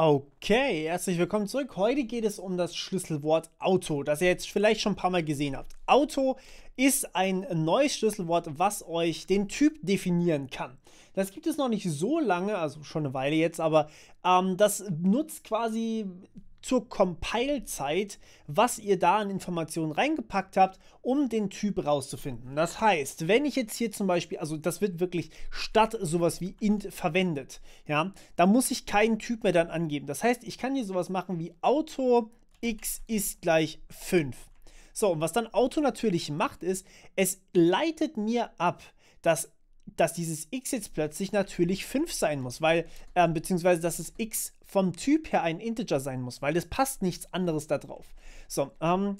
Okay, herzlich willkommen zurück. Heute geht es um das Schlüsselwort Auto, das ihr jetzt vielleicht schon ein paar Mal gesehen habt. Auto ist ein neues Schlüsselwort, was euch den Typ definieren kann. Das gibt es noch nicht so lange, also schon eine Weile jetzt, aber ähm, das nutzt quasi zur Compile-Zeit, was ihr da an Informationen reingepackt habt, um den Typ rauszufinden. Das heißt, wenn ich jetzt hier zum Beispiel, also das wird wirklich statt sowas wie int verwendet, ja, da muss ich keinen Typ mehr dann angeben. Das heißt, ich kann hier sowas machen wie Auto x ist gleich 5. So, und was dann Auto natürlich macht, ist, es leitet mir ab, dass dass dieses x jetzt plötzlich natürlich 5 sein muss, weil, äh, beziehungsweise dass es x vom Typ her ein Integer sein muss, weil es passt nichts anderes da drauf. So, ähm,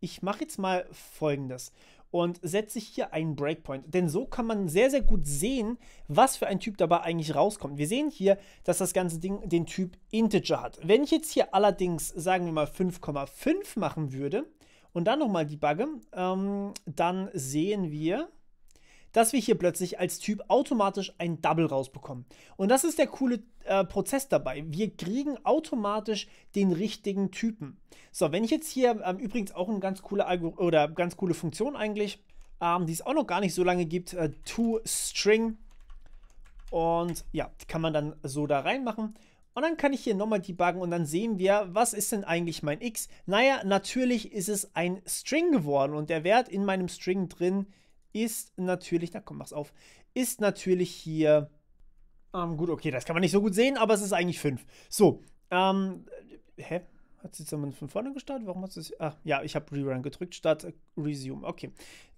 ich mache jetzt mal folgendes und setze hier einen Breakpoint, denn so kann man sehr, sehr gut sehen, was für ein Typ dabei eigentlich rauskommt. Wir sehen hier, dass das ganze Ding den Typ Integer hat. Wenn ich jetzt hier allerdings, sagen wir mal 5,5 machen würde und dann nochmal debugge, ähm, dann sehen wir, dass wir hier plötzlich als Typ automatisch ein Double rausbekommen. Und das ist der coole äh, Prozess dabei. Wir kriegen automatisch den richtigen Typen. So, wenn ich jetzt hier ähm, übrigens auch eine ganz coole Algo oder ganz coole Funktion eigentlich, ähm, die es auch noch gar nicht so lange gibt, äh, toString. Und ja, kann man dann so da reinmachen. Und dann kann ich hier nochmal debuggen und dann sehen wir, was ist denn eigentlich mein x? Naja, natürlich ist es ein String geworden und der Wert in meinem String drin ist ist natürlich, na komm, mach's auf, ist natürlich hier, ähm, gut, okay, das kann man nicht so gut sehen, aber es ist eigentlich 5. So, ähm, hä? Hat sie jetzt von vorne gestartet? Warum hat es. Ach, ja, ich habe Rerun gedrückt statt Resume. Okay.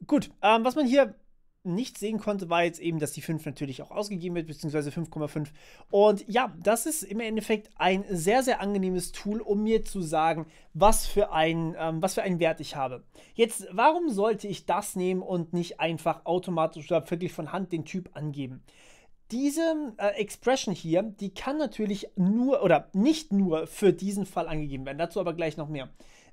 Gut, ähm, was man hier nicht sehen konnte, war jetzt eben, dass die 5 natürlich auch ausgegeben wird, beziehungsweise 5,5. Und ja, das ist im Endeffekt ein sehr, sehr angenehmes Tool, um mir zu sagen, was für, ein, ähm, was für einen Wert ich habe. Jetzt, warum sollte ich das nehmen und nicht einfach automatisch oder wirklich von Hand den Typ angeben? Diese äh, Expression hier, die kann natürlich nur oder nicht nur für diesen Fall angegeben werden, dazu aber gleich noch mehr.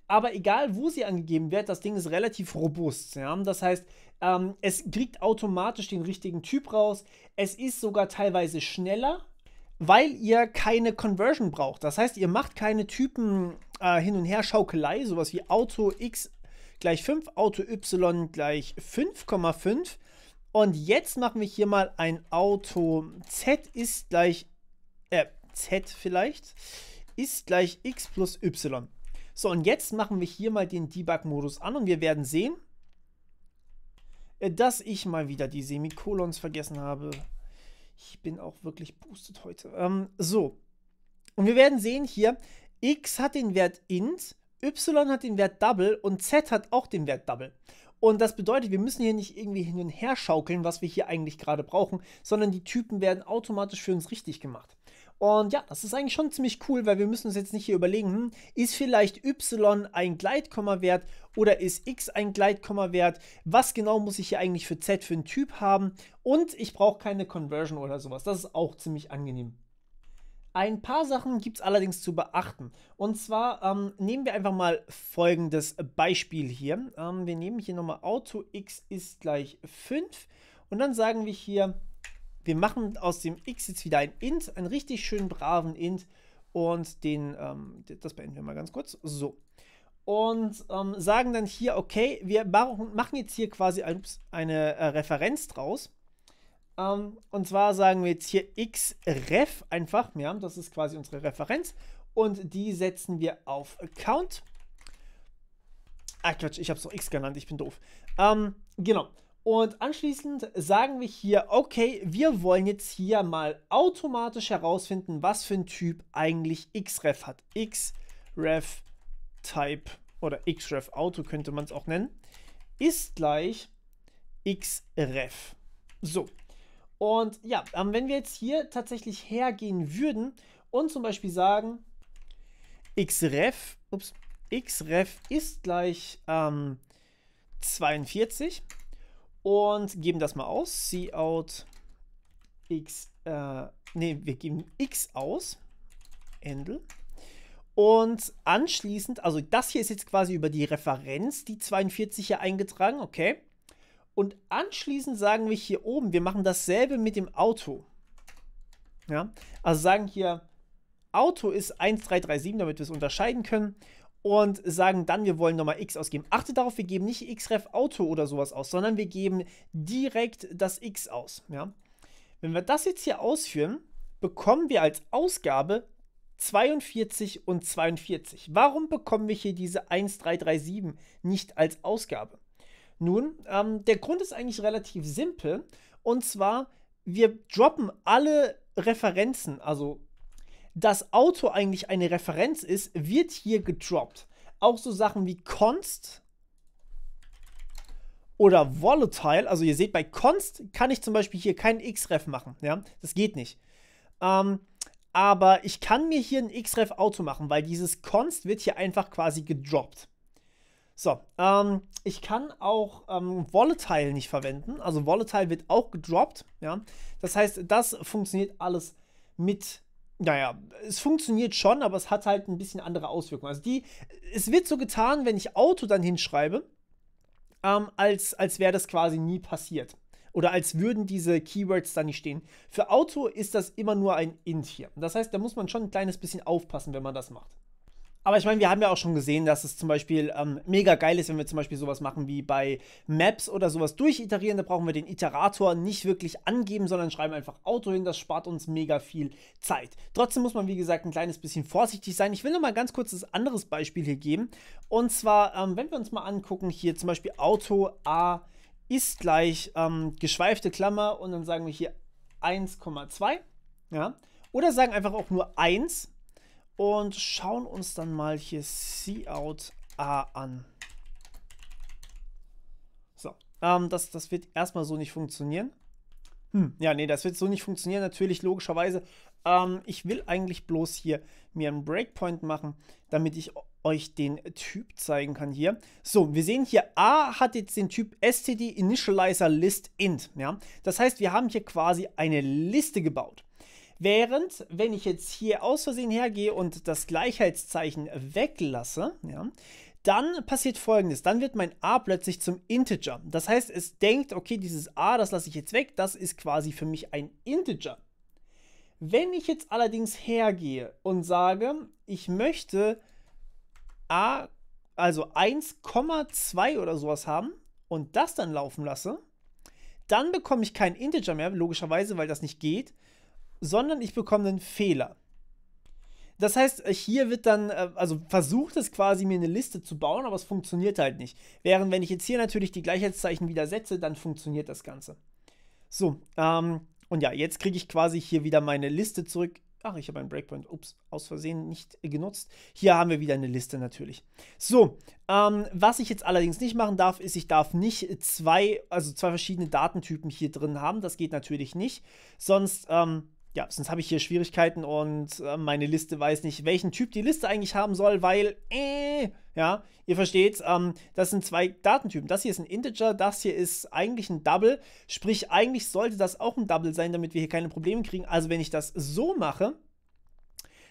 Aber egal, wo sie angegeben wird, das Ding ist relativ robust. Ja? Das heißt, ähm, es kriegt automatisch den richtigen Typ raus. Es ist sogar teilweise schneller, weil ihr keine Conversion braucht. Das heißt, ihr macht keine Typen äh, hin und her Schaukelei, sowas wie Auto X gleich 5, Auto Y gleich 5,5. Und jetzt machen wir hier mal ein Auto Z ist gleich, äh, Z vielleicht, ist gleich X plus Y. So, und jetzt machen wir hier mal den Debug-Modus an und wir werden sehen, äh, dass ich mal wieder die Semikolons vergessen habe. Ich bin auch wirklich boostet heute. Ähm, so. Und wir werden sehen hier, x hat den Wert int, y hat den Wert double und z hat auch den Wert double. Und das bedeutet, wir müssen hier nicht irgendwie hin und her schaukeln, was wir hier eigentlich gerade brauchen, sondern die Typen werden automatisch für uns richtig gemacht. Und ja, das ist eigentlich schon ziemlich cool, weil wir müssen uns jetzt nicht hier überlegen, hm, ist vielleicht Y ein Gleitkomma-Wert oder ist X ein Gleitkomma-Wert? Was genau muss ich hier eigentlich für Z für einen Typ haben? Und ich brauche keine Conversion oder sowas. Das ist auch ziemlich angenehm. Ein paar Sachen gibt es allerdings zu beachten. Und zwar ähm, nehmen wir einfach mal folgendes Beispiel hier. Ähm, wir nehmen hier nochmal Auto x ist gleich 5 und dann sagen wir hier wir machen aus dem x jetzt wieder ein int, einen richtig schönen braven int und den, ähm, das beenden wir mal ganz kurz. So. Und ähm, sagen dann hier, okay, wir machen jetzt hier quasi ein, eine äh, Referenz draus. Um, ähm, und zwar sagen wir jetzt hier xref einfach, ja, das ist quasi unsere Referenz. Und die setzen wir auf Count. Ah, Quatsch, ich habe es noch x genannt, ich bin doof. Um, ähm, genau. Und anschließend sagen wir hier, okay, wir wollen jetzt hier mal automatisch herausfinden, was für ein Typ eigentlich xref hat. xref Type oder xref Auto könnte man es auch nennen, ist gleich xref. So. Und ja, ähm, wenn wir jetzt hier tatsächlich hergehen würden und zum Beispiel sagen, xref, ups, xref ist gleich ähm, 42 und geben das mal aus. Cout x, äh, nee, wir geben x aus. Endel. Und anschließend, also das hier ist jetzt quasi über die Referenz, die 42 hier eingetragen, okay. Und anschließend sagen wir hier oben, wir machen dasselbe mit dem Auto. Ja, also sagen hier, Auto ist 1337, damit wir es unterscheiden können und sagen dann, wir wollen nochmal X ausgeben. Achte darauf, wir geben nicht Xref Auto oder sowas aus, sondern wir geben direkt das X aus. Ja? Wenn wir das jetzt hier ausführen, bekommen wir als Ausgabe 42 und 42. Warum bekommen wir hier diese 1337 nicht als Ausgabe? Nun, ähm, der Grund ist eigentlich relativ simpel. Und zwar, wir droppen alle Referenzen, also das Auto eigentlich eine Referenz ist, wird hier gedroppt. Auch so Sachen wie Const oder Volatile, also ihr seht, bei Const kann ich zum Beispiel hier keinen Xref machen, ja, das geht nicht. Ähm, aber ich kann mir hier ein Xref Auto machen, weil dieses Const wird hier einfach quasi gedroppt. So, ähm, ich kann auch ähm, Volatile nicht verwenden, also Volatile wird auch gedroppt, ja, das heißt, das funktioniert alles mit naja, es funktioniert schon, aber es hat halt ein bisschen andere Auswirkungen. Also die, es wird so getan, wenn ich Auto dann hinschreibe, ähm, als, als wäre das quasi nie passiert. Oder als würden diese Keywords da nicht stehen. Für Auto ist das immer nur ein int hier. Das heißt, da muss man schon ein kleines bisschen aufpassen, wenn man das macht. Aber ich meine, wir haben ja auch schon gesehen, dass es zum Beispiel ähm, mega geil ist, wenn wir zum Beispiel sowas machen wie bei Maps oder sowas durchiterieren. Da brauchen wir den Iterator nicht wirklich angeben, sondern schreiben einfach Auto hin. Das spart uns mega viel Zeit. Trotzdem muss man, wie gesagt, ein kleines bisschen vorsichtig sein. Ich will noch mal ganz kurz ein anderes Beispiel hier geben. Und zwar, ähm, wenn wir uns mal angucken, hier zum Beispiel Auto A ist gleich ähm, geschweifte Klammer und dann sagen wir hier 1,2. Ja. Oder sagen einfach auch nur 1 und schauen uns dann mal hier Cout A an. So, ähm, das, das wird erstmal so nicht funktionieren. Hm, ja, nee, das wird so nicht funktionieren, natürlich, logischerweise. Ähm, ich will eigentlich bloß hier mir einen Breakpoint machen, damit ich euch den Typ zeigen kann hier. So, wir sehen hier, A hat jetzt den Typ std initializer list int. Ja? Das heißt, wir haben hier quasi eine Liste gebaut. Während, wenn ich jetzt hier aus Versehen hergehe und das Gleichheitszeichen weglasse, ja, dann passiert folgendes, dann wird mein a plötzlich zum Integer. Das heißt, es denkt, okay, dieses a, das lasse ich jetzt weg, das ist quasi für mich ein Integer. Wenn ich jetzt allerdings hergehe und sage, ich möchte a, also 1,2 oder sowas haben und das dann laufen lasse, dann bekomme ich kein Integer mehr, logischerweise, weil das nicht geht, sondern ich bekomme einen Fehler. Das heißt, hier wird dann, äh, also versucht es quasi, mir eine Liste zu bauen, aber es funktioniert halt nicht. Während wenn ich jetzt hier natürlich die Gleichheitszeichen wieder setze, dann funktioniert das Ganze. So, ähm, und ja, jetzt kriege ich quasi hier wieder meine Liste zurück. Ach, ich habe einen Breakpoint, ups, aus Versehen nicht genutzt. Hier haben wir wieder eine Liste natürlich. So, ähm, was ich jetzt allerdings nicht machen darf, ist, ich darf nicht zwei, also zwei verschiedene Datentypen hier drin haben. Das geht natürlich nicht. Sonst, ähm, ja, sonst habe ich hier Schwierigkeiten und äh, meine Liste weiß nicht, welchen Typ die Liste eigentlich haben soll, weil, äh, ja, ihr versteht, ähm, das sind zwei Datentypen. Das hier ist ein Integer, das hier ist eigentlich ein Double. Sprich, eigentlich sollte das auch ein Double sein, damit wir hier keine Probleme kriegen. Also wenn ich das so mache,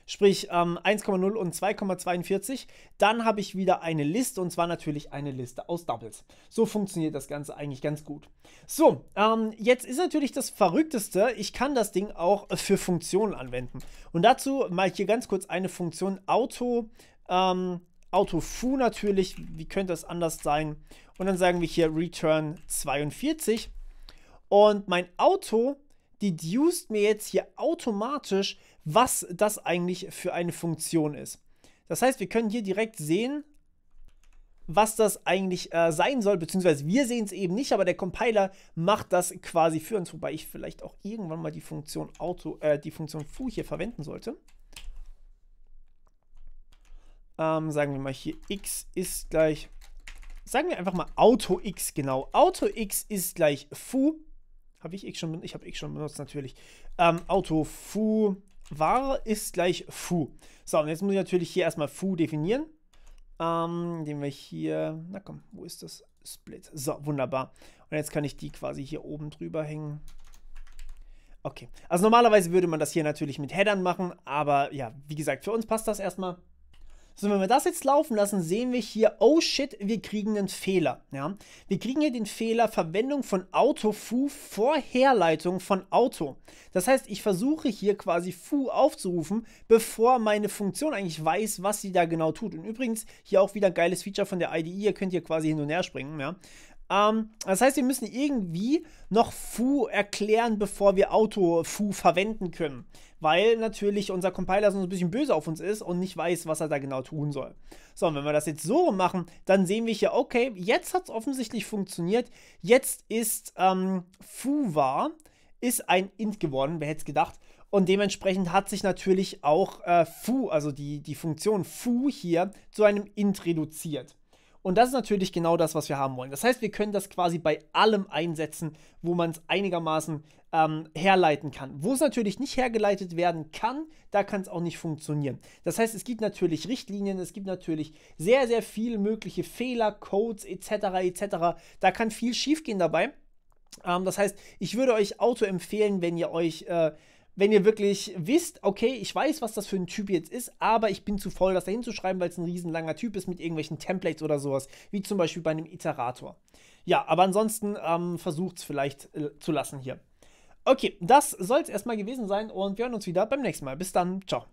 sprich ähm, 1,0 und 2,42. Dann habe ich wieder eine Liste und zwar natürlich eine Liste aus Doubles. So funktioniert das Ganze eigentlich ganz gut. So, ähm, jetzt ist natürlich das Verrückteste, ich kann das Ding auch für Funktionen anwenden. Und dazu mache ich hier ganz kurz eine Funktion Auto, ähm, AutoFu natürlich, wie könnte das anders sein? Und dann sagen wir hier Return 42 und mein Auto deduced mir jetzt hier automatisch, was das eigentlich für eine Funktion ist. Das heißt, wir können hier direkt sehen, was das eigentlich äh, sein soll, beziehungsweise wir sehen es eben nicht, aber der Compiler macht das quasi für uns, wobei ich vielleicht auch irgendwann mal die Funktion Auto, äh, die Funktion foo hier verwenden sollte. Ähm, sagen wir mal hier x ist gleich, sagen wir einfach mal Auto x genau. Auto x ist gleich foo. Habe ich x schon benutzt? Ich habe x schon benutzt natürlich. Ähm, Auto foo var ist gleich foo. So, und jetzt muss ich natürlich hier erstmal foo definieren. Ähm, nehmen wir hier, na komm, wo ist das? Split. So, wunderbar. Und jetzt kann ich die quasi hier oben drüber hängen. Okay, also normalerweise würde man das hier natürlich mit Headern machen, aber ja, wie gesagt, für uns passt das erstmal. So, wenn wir das jetzt laufen lassen, sehen wir hier, oh shit, wir kriegen einen Fehler. Ja? Wir kriegen hier den Fehler Verwendung von Auto Fu vor Herleitung von Auto. Das heißt, ich versuche hier quasi Foo aufzurufen, bevor meine Funktion eigentlich weiß, was sie da genau tut. Und übrigens, hier auch wieder ein geiles Feature von der IDE, ihr könnt hier quasi hin und her springen. Ja? Ähm, das heißt, wir müssen irgendwie noch Foo erklären, bevor wir Auto-Foo verwenden können. Weil natürlich unser Compiler so ein bisschen böse auf uns ist und nicht weiß, was er da genau tun soll. So, und wenn wir das jetzt so machen, dann sehen wir hier, okay, jetzt hat es offensichtlich funktioniert. Jetzt ist ähm, Foo war, ist ein Int geworden, wer hätte es gedacht. Und dementsprechend hat sich natürlich auch äh, Foo, also die, die Funktion Foo hier, zu einem Int reduziert. Und das ist natürlich genau das, was wir haben wollen. Das heißt, wir können das quasi bei allem einsetzen, wo man es einigermaßen ähm, herleiten kann. Wo es natürlich nicht hergeleitet werden kann, da kann es auch nicht funktionieren. Das heißt, es gibt natürlich Richtlinien, es gibt natürlich sehr, sehr viele mögliche Fehler, Codes etc. etc. Da kann viel schiefgehen dabei. Ähm, das heißt, ich würde euch Auto empfehlen, wenn ihr euch... Äh, wenn ihr wirklich wisst, okay, ich weiß, was das für ein Typ jetzt ist, aber ich bin zu voll, das da hinzuschreiben, weil es ein riesenlanger Typ ist mit irgendwelchen Templates oder sowas, wie zum Beispiel bei einem Iterator. Ja, aber ansonsten ähm, versucht es vielleicht äh, zu lassen hier. Okay, das soll es erstmal gewesen sein und wir hören uns wieder beim nächsten Mal. Bis dann, ciao.